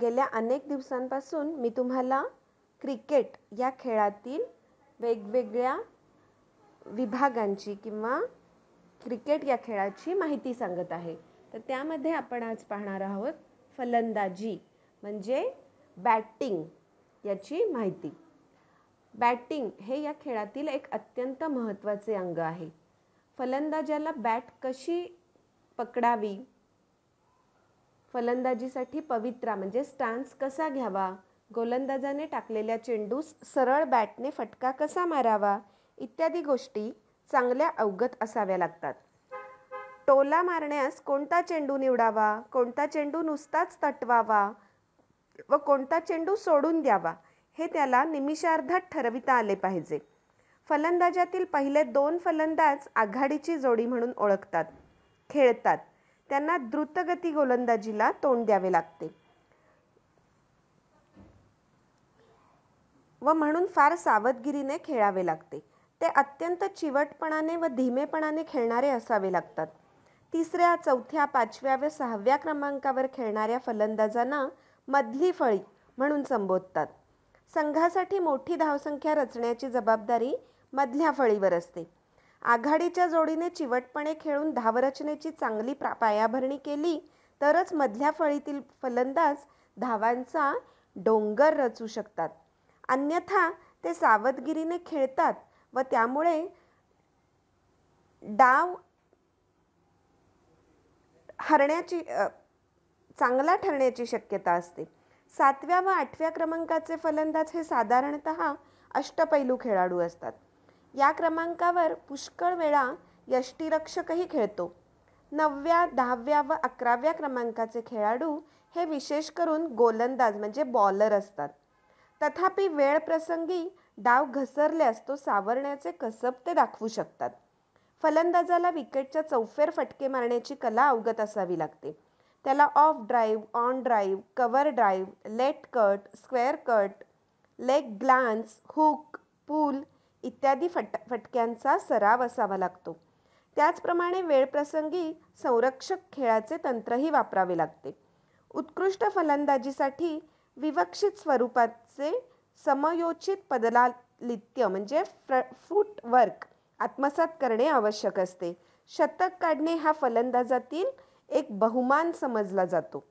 गेल्या अनेक दिवसांपासून मी तुम्हाला क्रिकेट या खेळातील वेगवेगळ्या विभागांची किंवा क्रिकेट या खेळाची माहिती सांगत आहे तर त्यामध्ये आपण आज पाहणार आहोत फलंदाजी म्हणजे बॅटिंग याची माहिती बॅटिंग हे या खेळातील एक अत्यंत महत्त्वाचे अंग आहे फलंदाजाला बॅट कशी पकडावी फलंदाजीसाठी पवित्रा म्हणजे स्टान्स कसा घ्यावा, गोलंदाजाने टाकलेल्या चेंडूस सरळ बॅटने फटका कसा मारावा, इत्यादी गोष्टी चांगल्या अवगत असाव्या लागतात. टोला मारण्यास कोणता चेंडू निवडावा, कोणता चेंडू नुसताच तटवावा व कोणता चेंडू सोडून द्यावा, हे त्याला निमिषार्धात ठरविता आले पाहिजे. फलंदाजातील पहिले दोन फलंदाज आघाडीची जोडी म्हणून ओळखतात. खेळतात त्यांना द्रुतगती गोलंदाजीला तोंड द्यावे लागते व म्हणून फार सावधगिरीने खेळावे लागते. ते अत्यंत चिवटपणाने व धीमेपणाने खेळणारे असावे लागतात. तिसऱ्या, चौथ्या, पाचव्या व सहाव्या क्रमांकावर खेळणाऱ्या फलंदाजांना "मधली फळी" म्हणून संबोधतात. संघासाठी मोठी धावसंख्या रचण्याची जबाबदारी मधल्या फळीवर असते. आघाडीच्या जोडीने चिवटपणे खेळून धावरचनेची चांगली पायाभरणी केली तरच मधल्या फळीतील फलंदाज धावांचा डोंगर रचू शकतात. अन्यथा ते सावधगिरीने खेळतात व त्यामुळे डाव हरण्याची चांगला ठरण्याची शक्यता असते. सातव्या व आठव्या क्रमांकाचे फलंदाज हे साधारणतः अष्टपैलू खेळाडू असतात. या क्रमांकावर पुष्कळ वेळा यष्टीरक्षकही खेळतो. नवव्या, दहाव्या व अकराव्या क्रमांकाचे खेळाडू हे विशेष करून गोलंदाज म्हणजे बॉलर असतात. तथापि वेळ प्रसंगी डाव घसरल्यास तो सावरण्याचे कसब ते दाखवू शकतात. फलंदाजाला विकेटच्या चौफेर फटके मारण्याची कला अवगत असावी लागते. त्याला off drive, on drive, cover drive, late cut, square cut, leg glance, hook, pull इत्यादी फट फटक्यांचा सराव असावा लागतो त्याचप्रमाणे वेळप्रसंगी संरक्षक खेळाचे तंत्रही वापरावे लागते उत्कृष्ट फलंदाजीसाठी विवक्षित स्वरूपाचे समयोचित पदलालित्य म्हणजे फ्र वर्क आत्मसात करणे आवश्यक असते शतक काढणे हा फलंदाजातील एक बहुमान समजला जातो